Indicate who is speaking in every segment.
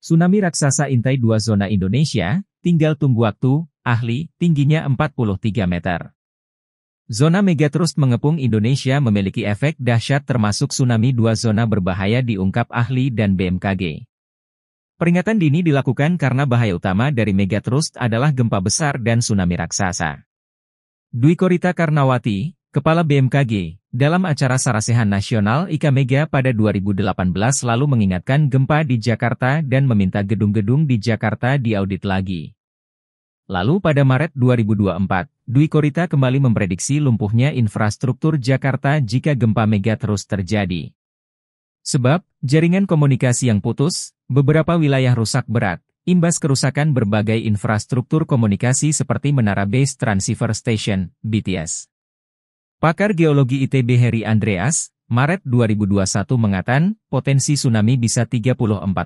Speaker 1: Tsunami raksasa Intai dua zona Indonesia, tinggal tunggu waktu, ahli, tingginya 43 meter. Zona megatrust mengepung Indonesia memiliki efek dahsyat termasuk tsunami dua zona berbahaya diungkap ahli dan BMKG. Peringatan dini dilakukan karena bahaya utama dari megatrust adalah gempa besar dan tsunami raksasa. Dwi Korita Karnawati, Kepala BMKG, dalam acara Sarasehan Nasional Ika Mega pada 2018 lalu mengingatkan gempa di Jakarta dan meminta gedung-gedung di Jakarta diaudit lagi. Lalu pada Maret 2024, Dwi Korita kembali memprediksi lumpuhnya infrastruktur Jakarta jika gempa mega terus terjadi. Sebab, jaringan komunikasi yang putus, beberapa wilayah rusak berat, imbas kerusakan berbagai infrastruktur komunikasi seperti menara base transceiver station, BTS. Pakar geologi ITB Heri Andreas, Maret 2021 mengatakan, potensi tsunami bisa 34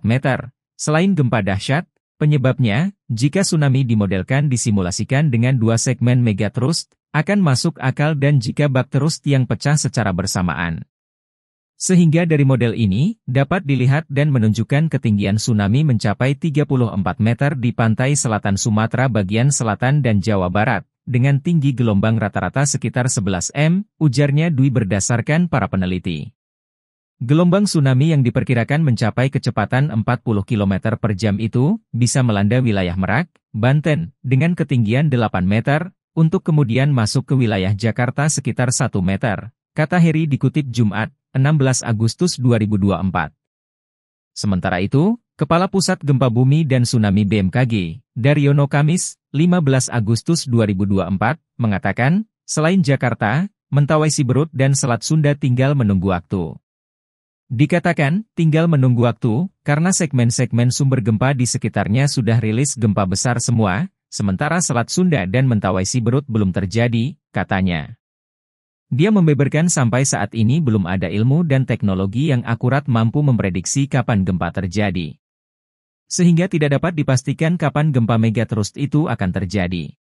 Speaker 1: meter. Selain gempa dahsyat, penyebabnya, jika tsunami dimodelkan disimulasikan dengan dua segmen megatrust, akan masuk akal dan jika terus yang pecah secara bersamaan. Sehingga dari model ini, dapat dilihat dan menunjukkan ketinggian tsunami mencapai 34 meter di pantai selatan Sumatera bagian selatan dan Jawa Barat dengan tinggi gelombang rata-rata sekitar 11 m, ujarnya Dwi berdasarkan para peneliti. Gelombang tsunami yang diperkirakan mencapai kecepatan 40 km per jam itu bisa melanda wilayah Merak, Banten, dengan ketinggian 8 meter, untuk kemudian masuk ke wilayah Jakarta sekitar 1 meter, kata Heri dikutip Jumat, 16 Agustus 2024. Sementara itu, Kepala Pusat Gempa Bumi dan Tsunami BMKG, Daryono Kamis, 15 Agustus 2024, mengatakan, selain Jakarta, Mentawai Siberut dan Selat Sunda tinggal menunggu waktu. Dikatakan, tinggal menunggu waktu, karena segmen-segmen sumber gempa di sekitarnya sudah rilis gempa besar semua, sementara Selat Sunda dan Mentawai Siberut belum terjadi, katanya. Dia membeberkan sampai saat ini belum ada ilmu dan teknologi yang akurat mampu memprediksi kapan gempa terjadi sehingga tidak dapat dipastikan kapan gempa megatrust itu akan terjadi.